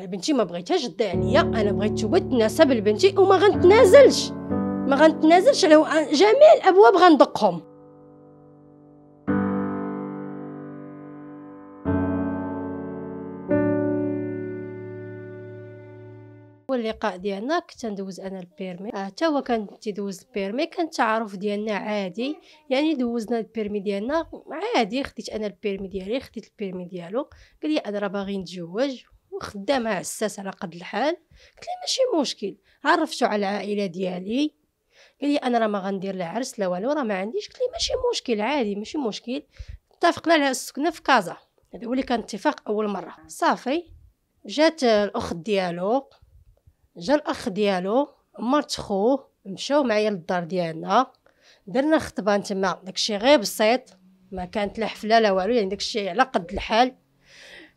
انا بنتي ما بغيتهاش تضيع عليا انا بغيت تبت نسب لبنتي وما غنتنازلش ما غنتنازلش على جميع الابواب غندقهم واللقاء ديالنا كنت ندوز انا البيرمي آه، حتى هو كان تيدوز البيرمي كان التعارف ديالنا عادي يعني دوزنا البيرمي ديالنا عادي خديت انا البيرمي ديالي خديت البيرمي ديالو قال لي انا راه باغي نتزوج خدامه عساس على قد الحال قلت لي ماشي مشكل عرفتو على العائله ديالي قال لي انا راه ما غندير لا عرس لا والو راه ما عنديش قلت لي ماشي مشكل عادي ماشي مشكل اتفقنا على السكنه في كازا هذا هو اللي كان اتفاق اول مره صافي جات الاخت ديالو جا الاخ ديالو مرت خوه مشاو معايا للدار ديالنا درنا خطبه تما داكشي غير بسيط ما كانت لا حفله لا والو يعني داكشي على قد الحال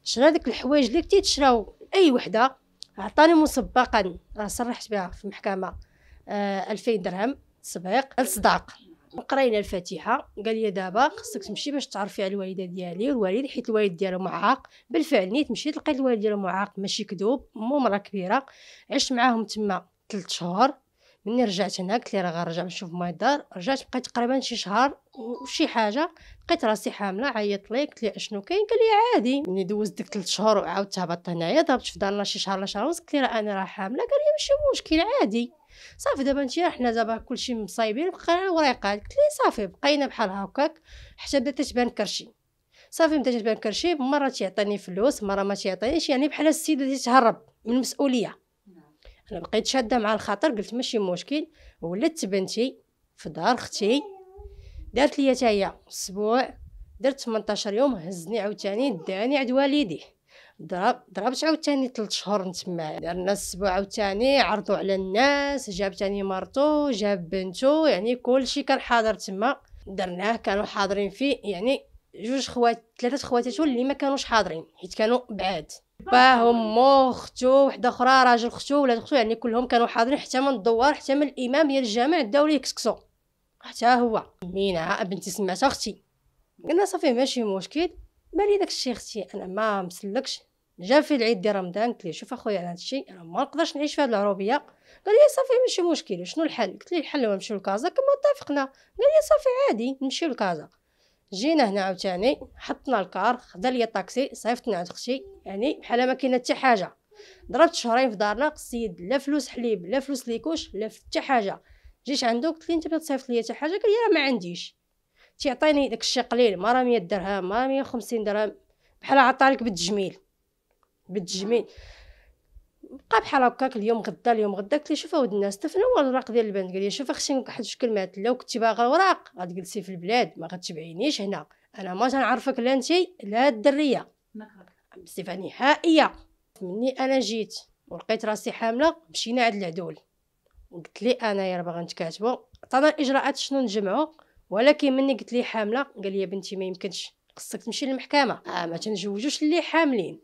شرا داك الحوايج اللي كنتي تشراو اي وحده عطاني مسبقا راه صرحت بها في المحكمه آه 2000 درهم تسبيق الصداق قرينا الفاتحه قال لي دابا خصك تمشي باش تعرفي على الوالده ديالي والوالد حيت الوالد ديالو معاق بالفعل نيت مشيت لقيت الوالد ديالو معاق ماشي كذوب مو مره كبيره عشت معاهم تما 3 شهور مني رجعت هنا قلت لي راه غنرجع نشوف ماي الدار رجعت بقيت تقريبا شي شهر وشي حاجه لقيت راسي حامله عيطت ليه قلت لي اشنو كاين قال لي عادي ملي دوزت ديك 3 شهور وعاودت هبطت هنايا ضربت في دارنا شي شهر ولا شهر ونص قلت لي راه انا راه حامله قال لي ماشي مشكل عادي صافي دابا انت حنا دابا كلشي مصايبين بقينا وريقه قلت لي صافي بقينا بحال هكاك حتى بدات تبان كرشي صافي بدات تبان كرشي مره تيعطيني فلوس مره ما تيعطينيش يعني بحال السيده اللي تهرب من المسؤوليه انا بقيت شاده مع الخاطر قلت ماشي مشكل ولدت بنتي في دار اختي دارت لي تاهي اسبوع درت 18 يوم هزني عاوتاني داني عند والديه ضرب ضربت عاوتاني 3 شهور تما درنا اسبوع عاوتاني عرضوا على الناس جاب تاني مرتو جاب بنتو يعني كلشي كان حاضر تما درناه كانوا حاضرين فيه يعني جوج خوات ثلاثه خواتاتو اللي ما كانوش حاضرين حيت كانوا بعاد باه مو اختو وحده اخرى راجل اختو ولاد اختو يعني كلهم كانوا حاضرين حتى من الدوار حتى من الامام ديال الجامع داو ليه كسكسو حتى هو مينا بنتي سمعت اختي قلنا صافي ماشي مشكل مالي داكشي اختي انا ما مسلكش جا في العيد ديال رمضان قلت ليه شوف اخويا انا هادشي انا ما نقدرش نعيش في هاد العروبيه قال لي صافي ماشي مشكل شنو الحل قلت ليه الحل هو نمشيو لكازا كما اتفقنا قال لي صافي عادي نمشيو لكازا جينا هنا عاوتاني حطنا الكار خدا ليا طاكسي صيفطني عند اختي يعني بحال ما كاينه حتى حاجه ضربت شهرين في دارنا قصيد لا فلوس حليب لا فلوس ليكوش لا حتى حاجه جيت عنده قلت لي انت بغيتي تصيفط ليا حتى حاجه قال لي راه ما عنديش تيعطيني داكشي قليل ما راه 100 درهم ما راه 150 درهم بحال عطالك بالتجميل بالتجميل بقى بحال هكاك اليوم غدا اليوم غدا قلت شوف اود الناس تفنوا الوراق ديال البنك قال لي شوف اختي واحد الشكل مات لو كنتي باغا الوراق غتجلسي في البلاد ما غتبعينيش هنا انا ما تنعرفك لا انتي لا الدريه بصفه نهائيه مني انا جيت ولقيت راسي حامله مشينا عند العدول قلت لي انا يا باغا نتكاتبوا عطانا الاجراءات شنو نجمعوا ولكن مني قلت لي حامله قال لي بنتي ما يمكنش خصك تمشي للمحكمه آه ما تنجوجوش اللي حاملين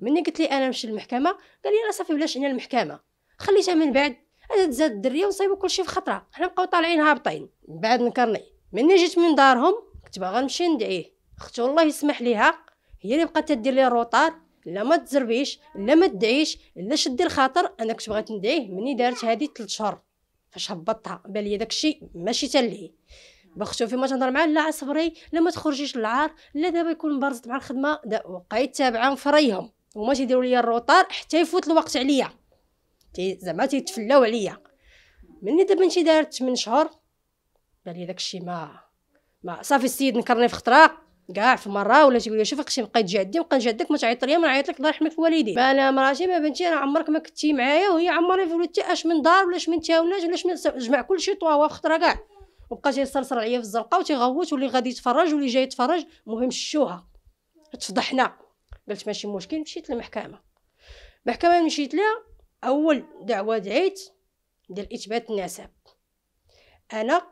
ملي قلت لي انا نمشي للمحكمه قال لي لا صافي بلاش علينا المحكمه خليتها من بعد انا تزاد الدريه ونصيبو كلشي في خطره حنا نبقاو طالعين هابطين من بعد نكرني ملي جيت من دارهم كنت باغا نمشي ندعيه اختي والله يسمح ليها هي اللي بقات تدير لي الروطار لا ما تزربيش لا ما تدعيش لا شدي الخاطر انا كنت بغيت ندعيه مني دارت هذه 3 شهور فاش هبطتها بان لي داكشي ماشي تا ليه بخشوا فيما تنهضر معاه لا صبري لا ما تخرجيش للعار لا دابا يكون مبرزت مع الخدمه وقيت تابعه فريهم هما تيديروا لي الروطار حتى يفوت الوقت عليا زعما تيتفلاو عليا مني دابا انت دارت 8 شهور بالي داكشي ما ما صافي السيد نكرني في خطره كاع في مره ولا تيقول لي شوف اختي بقيت تجي عندي وبقى نجي عندك ما تعيط ليا ما نعيط لك الله يرحمك الوالدين ما انا مراتي ما بنتي انا عمرك ما كنتي معايا وهي عمرني في ولدتي اش من دار ولا اش من تاونات ولا اش من جمع كلشي طواوا في خطره كاع وبقى تيصرصر عليا في الزرقاء وتيغوت واللي غادي يتفرج واللي جاي يتفرج المهم شوها تفضحنا قلت ماشي مشكل مشيت للمحكمه المحكمه مشيت لها اول دعوه دعيت ديال اثبات النسب انا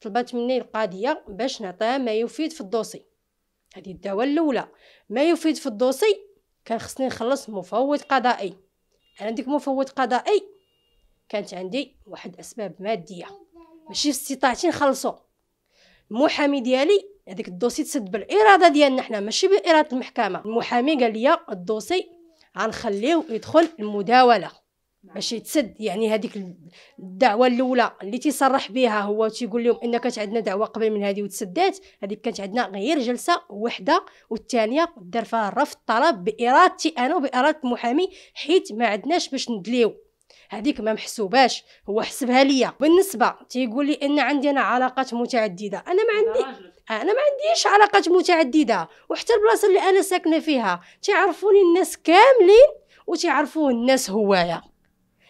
طلبت مني القاضيه باش نعطيها ما يفيد في الدوسي هذه الدعوه الاولى ما يفيد في الدوسي كان خصني نخلص مفوض قضائي انا ديك مفوض قضائي كانت عندي واحد اسباب ماديه ماشي في استطاعتي نخلصو المحامي ديالي هذيك الدوسي تسد بالاراده ديالنا حنا ماشي باراده المحكمه المحامي قال لي الدوسي غنخليه يدخل المداوله باش يتسد يعني هذيك الدعوه الاولى اللي تيصرح بها هو تيقول لهم انك كانت عندنا دعوه قبل من هذه وتسدات هذيك كانت عندنا غير جلسه وحده والثانيه دار فيها رفض الطلب بارادتي انا وباراده المحامي حيت ما عندناش باش ندليو هذيك ما محسوباش هو حسبها ليا بالنسبه تيقول لي ان عندي انا علاقات متعدده انا ما عندي انا ما عنديش علاقات متعدده وحتى البلاصه اللي انا ساكنه فيها تيعرفوني الناس كاملين وتيعرفوه الناس هوايا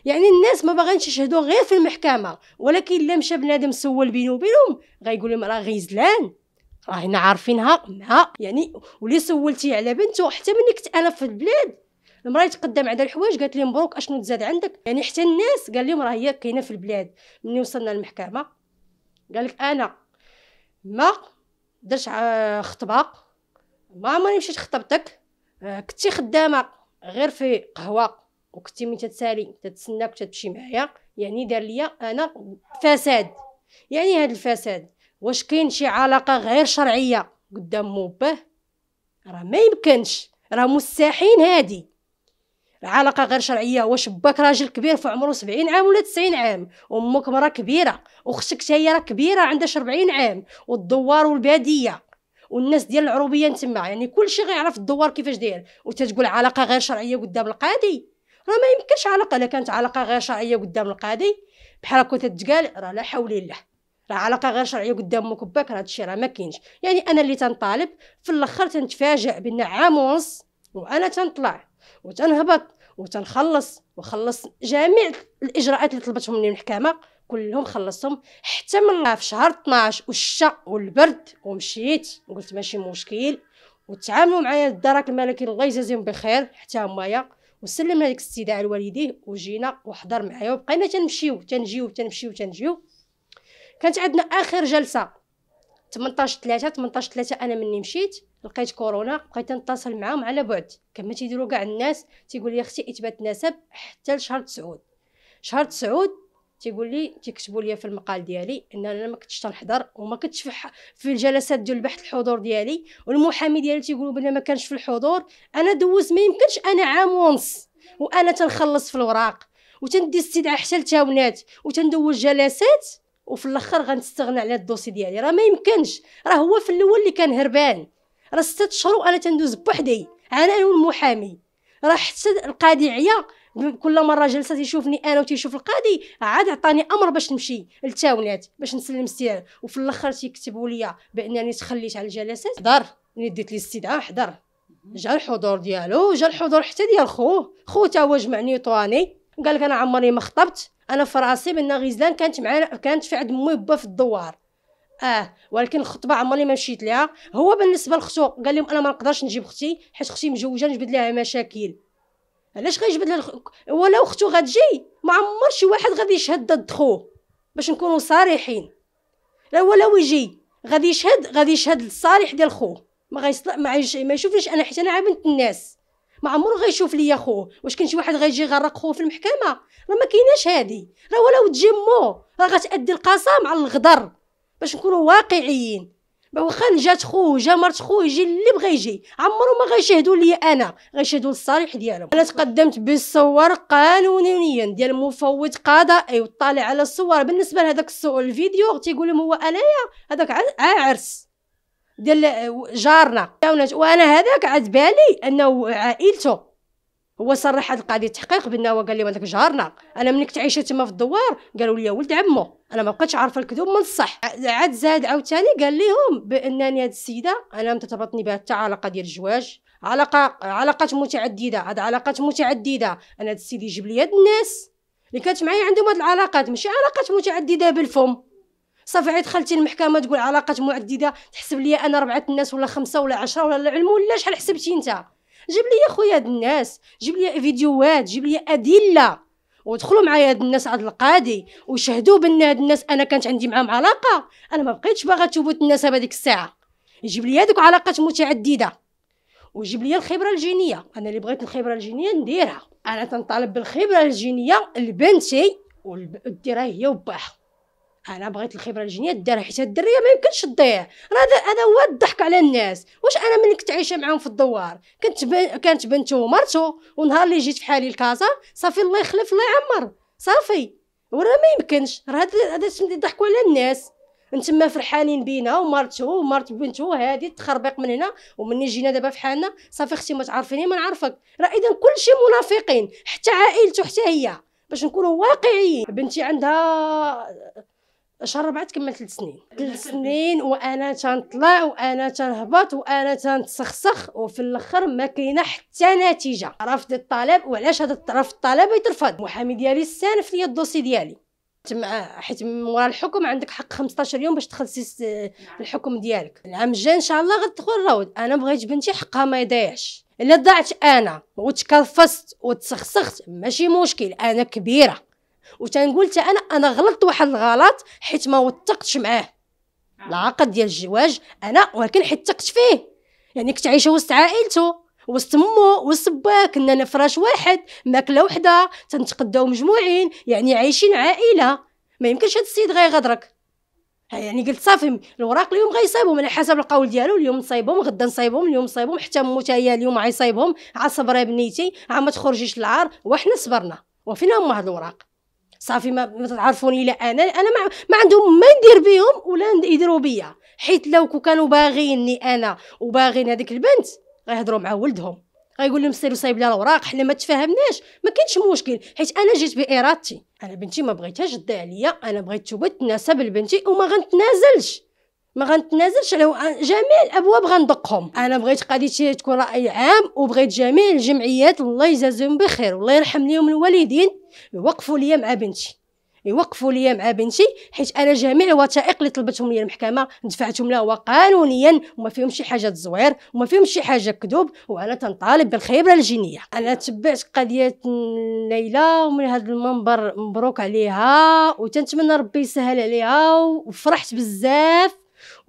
يعني الناس ما باغينش يشهدوا غير في المحكمه ولكن الا مشى بنادم سول بينه وبينهم غيقول لهم راه غيزلان راهنا عارفينها ما يعني ولي سولتي على بنته حتى ملي كنت انا في البلاد المراه تقدم على الحوايج قالت لي مبروك اشنو تزاد عندك يعني حتى الناس قال لي راه هي كاينه في البلاد ملي وصلنا للمحكمه قال لك انا ما درتش آه، خطبه ما عمرني مشيت خطبتك آه، كنتي خدامه غير في قهوه وكنتي من تتسالي تتسناك وتتمشي معايا يعني دار ليا انا فساد يعني هذا الفساد واش كاين شي علاقه غير شرعيه قدام موبه راه ما يمكنش راه مستحيل هادي علاقه غير شرعيه واش باك راجل كبير في عمره سبعين عام ولا تسعين عام امك مرة كبيره واختك هي راه كبيره عندها 40 عام والدوار والباديه والناس ديال العروبيه تما يعني كلشي غيعرف الدوار كيفاش داير وتتقول علاقه غير شرعيه قدام القاضي راه ما يمكنش علاقه الا كانت علاقه غير شرعيه قدام القاضي بحال هكا تتقال راه لا حول الله راه علاقه غير شرعيه قدام امك وباك راه هادشي راه ما كاينش يعني انا اللي تنطالب في الاخر تنتفاجئ بان عام ونص وانا تنطلع وتنهبط وتنخلص وخلص جميع الاجراءات اللي طلبتهم مني المحكمه كلهم خلصتهم حتى من في شهر 12 والشتا والبرد ومشيت قلت ماشي مشكل وتعاملوا معايا الدرك الملكي الله يجازيهم بخير حتى همايا وسلم هذيك الاستدعاء لوالديه وجينا وحضر معايا وبقينا تنمشيو تنجيو تنمشيو تنجيو كانت عندنا اخر جلسه 18 3 18 3 انا مني مشيت لقيت كورونا بقيت نتصل معاهم على بعد كما تيديروا كاع الناس تيقول لي اختي اثبات نسب حتى لشهر تسعود شهر تسعود تيقول لي تيكتبوا لي في المقال ديالي ان انا ما كنتش تنحضر وما كنتش في, في الجلسات ديال البحث الحضور ديالي والمحامي ديالي تيقولوا بلي ما كانش في الحضور انا دوز ما يمكنش انا عام ونص وانا تنخلص في الوراق وتندي استدعاء حتى لتاونات وتندوز جلسات وفي الاخر غنستغنى على الدوسي ديالي راه ما يمكنش راه هو في الاول اللي كان هربان راه ستة شهور وانا تندوز بوحدي انا والمحامي راه حتى القاضي عيا كل مره جلسه تيشوفني انا وتيشوف القاضي عاد عطاني امر باش نمشي للتاونات باش نسلم السير وفي الاخر تيكتبوا لي بانني تخليت على الجلسات حضر ملي ديت لي الاستدعاء حضر جا الحضور ديالو جا الحضور حتى ديال خوه خوه هو جمعني طواني قال لك انا عمري ما خطبت انا في راسي بان غزلان كانت معانا كانت في عند مي في الدوار اه ولكن الخطبه عمري ما مشيت ليها هو بالنسبه لختو قال لهم انا ما نقدرش نجيب اختي حيت اختي مزوجه نجبد لها مشاكل علاش غيجبد لها الخ... ولو اختو غتجي ما عمر شي واحد غادي يشهد ضد خوه باش نكونوا صريحين لا ولو يجي غادي يشهد غادي يشهد الصالح ديال خوه ما غيصل ما, ما انا حيت انا عبنت الناس ما عمرو غيشوف ليا خوه واش كان شي واحد غيجي يغرق خوه في المحكمه راه ما كايناش هادي راه ولو تجمو راه غتادي القسم على الغدر باش نكونوا واقعيين واخا جات خوه جا مرت خوه يجي اللي بغى يجي عمرو ما غيشهدوا ليا انا غيشهدوا للصالح ديالهم انا تقدمت بالصور قانونيا ديال مفوض قضائي وطالع على الصور بالنسبه لهذاك السؤال الفيديو تيقول لهم هو انايا هذاك عرس ديال آه، جارنا وانا هذاك عاد بالي انه عائلته هو صرح هذه القضيه تحقيق بانه قال لي هذاك جارنا انا ملي كنت عايشه تما في الدوار قالوا لي ولد عمو انا ما بقيتش عارفه الكذوب من الصح عاد زاد عاوتاني قال لهم بانني هذه السيده انا متتبطني بها حتى علاقه ديال الزواج علاقه علاقات متعدده هاد علاقات متعدده انا هاد السيدي يجيب لي هاد الناس اللي كانت معايا عندهم هاد العلاقات ماشي علاقات متعدده بالفم صافي عيد خالتي المحكمه تقول علاقات معدده تحسب لي انا ربعه الناس ولا خمسه ولا عشرة ولا العلم ولا شحال حسبتي انت جيب لي خويا هاد الناس جيب لي فيديوهات جيب لي ادله ودخلوا معايا هاد الناس عند القاضي وشهدوا بان هاد الناس انا كانت عندي معاهم علاقه انا ما بقيتش باغا تثبت الناس هذيك الساعه يجيب لي هذوك علاقات متعدده وجيب لي الخبره الجينيه انا اللي بغيت الخبره الجينيه نديرها انا تنطالب بالخبره الجينيه لبنتي وديرها هي وباها انا بغيت الخبره الجنيه دير حيت الدريه ما يمكنش تضيع راه هذا هو الضحك على الناس واش انا ملي كنت عايشه معاهم في الدوار كنت بن... كانت بنته ومرته ونهار اللي جيت في حالي لكازا صافي الله يخلف الله يعمر صافي وراه ما يمكنش راه هذا هذا ضحكوا على الناس نتما فرحانين بينا ومرته ومرت بنته هادي تخربيق من هنا ومني جينا دابا في حالنا صافي اختي ما تعرفيني ما نعرفك راه اذا كلشي منافقين حتى عائلته حتى هي باش نكونوا واقعيين بنتي عندها شهر ربعة تكمل ثلاث سنين ثلاث سنين وانا تنطلع وانا تنهبط وانا تنتسخسخ وفي الاخر ما كاينه حتى نتيجه رفض الطلب وعلاش هذا الطرف الطلب يترفض المحامي ديالي استانف ليا الدوسي ديالي تما حيت مورا الحكم عندك حق 15 يوم باش تخلصي نعم. الحكم ديالك العام الجاي ان شاء الله غتدخل روض انا بغيت بنتي حقها ما يضيعش الا ضاعت انا وتكلفست وتسخسخت ماشي مشكل انا كبيره وتنقول حتى انا انا غلطت واحد الغلط حيت ما وثقتش معاه آه. العقد ديال الزواج انا ولكن حيت ثقت فيه يعني كنت عايشه وسط عائلته وسط مو وسط باه كنا نفراش فراش واحد ماكله وحده تنتقداو مجموعين يعني عايشين عائله ما يمكنش هاد السيد غيغدرك يعني قلت صافي الوراق اليوم غيصايبهم على حسب القول ديالو اليوم نصايبهم غدا نصايبهم اليوم نصايبهم حتى مو هي اليوم غيصايبهم عا صبري بنيتي عا ما تخرجيش للعار وحنا صبرنا وفينا هما هاد الوراق صافي ما, ما لا انا انا ما, ما عندهم ما ندير بهم ولا يديروا بيا حيت لو كانوا باغيني انا وباغين هذيك البنت غيهضروا مع ولدهم غيقول لهم سيروا صايب لي الاوراق حنا ما تفاهمناش ما كاينش مشكل حيت انا جيت بارادتي انا بنتي ما بغيتهاش تضيع عليا انا بغيت تبت تناسب لبنتي وما غنتنازلش ما غنتنازلش على جميع الابواب غندقهم انا بغيت قضيتي تكون راي عام وبغيت جميع الجمعيات الله يجازيهم بخير والله يرحم ليهم الوالدين يوقفوا لي مع بنتي يوقفوا لي مع بنتي حيت انا جميع الوثائق اللي طلبتهم لي المحكمه دفعتهم لها قانونيا وما فيهم شي حاجه تزوير وما فيهم شي حاجه كذوب وانا تنطالب بالخبره الجنيه انا تبعت قضيه ليلى ومن هذا المنبر مبروك عليها وتنتمنى ربي يسهل عليها وفرحت بزاف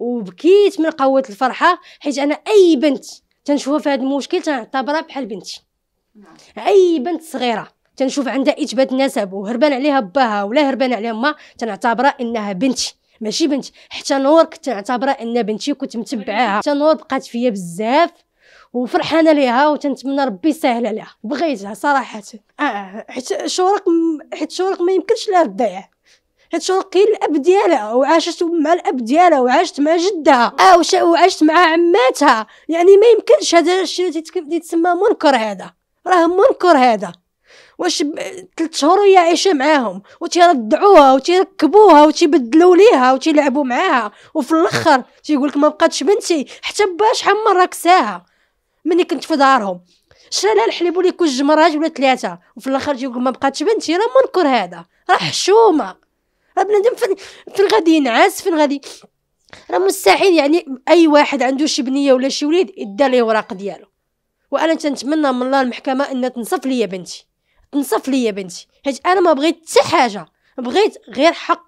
وبكيت من قوه الفرحه حيت انا اي بنت تنشوفها في هذا المشكل تنعتبرها بحال بنتي نعم. اي بنت صغيره تنشوف عندها اثبات نسب وهربان عليها باها ولا هربان عليها ما تنعتبرها انها بنتي ماشي بنت حتى نور كنت نعتبرها انها بنتي كنت متبعاها حتى نور بقات فيا بزاف وفرحانه ليها وتنتمنى ربي يسهل عليها بغيتها صراحه اه حيت شورق حيت شورق ما يمكنش لها تضيع حيت رقي الاب ديالها وعاشت مع الاب ديالها وعاشت مع جدها اه وعاشت مع عماتها يعني ما يمكنش هذا الشيء اللي تسمى منكر هذا راه منكر هذا واش ثلاث شهور وهي عايشه معاهم وتيردعوها وتيركبوها وتيبدلوا ليها وتيلعبوا معاها وفي الاخر تيقول لك ما بقاتش بنتي حتى با شحال من مره كساها ملي كنت في دارهم شرا لها الحليب ولي جوج مرات ولا ثلاثه وفي الاخر تيقول ما بقاتش بنتي راه منكر هذا راه حشومه راه بنادم فين فين غادي ينعس فين غادي راه مستحيل يعني اي واحد عنده شي بنيه ولا شي وليد يدار ليه الوراق ديالو وانا تنتمنى من الله المحكمه ان تنصف ليا بنتي تنصف ليا بنتي حيت انا ما بغيت حتى حاجه بغيت غير حق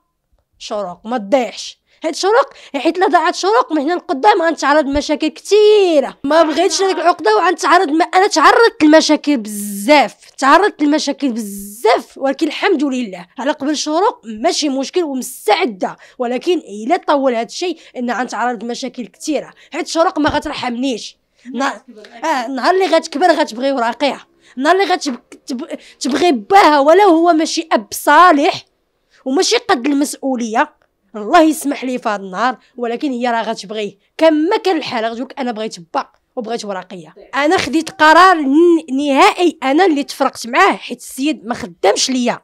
شروق ما تضيعش حيت شروق حيت لضاعت ضاعت شروق من هنا لقدام غنتعرض لمشاكل كثيره ما بغيتش هذيك العقده وغنتعرض ما انا تعرضت لمشاكل بزاف تعرضت لمشاكل بزاف ولكن الحمد لله على قبل شروق ماشي مشكل ومستعده ولكن الا طول هذا الشيء ان غنتعرض لمشاكل كثيره حيت شروق ما غترحمنيش نهار نعم، آه، اللي غتكبر غتبغي وراقيها النهار اللي غتبغي باها ولو هو ماشي اب صالح وماشي قد المسؤوليه الله يسمح لي في هذا النهار ولكن هي راه غتبغيه كان ما كان الحال غتقول انا بغيت با وبغيت وراقيه انا خديت قرار نهائي انا اللي تفرقت معاه حيت السيد ما خدامش ليا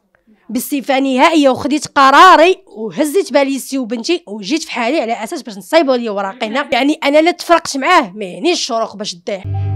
بصفه نهائيه وخديت قراري وهزيت باليسي وبنتي وجيت في حالي على اساس باش نصايبوا لي ورقينا يعني انا لا تفرقت معاه ما يعنيش الشروق باش ديه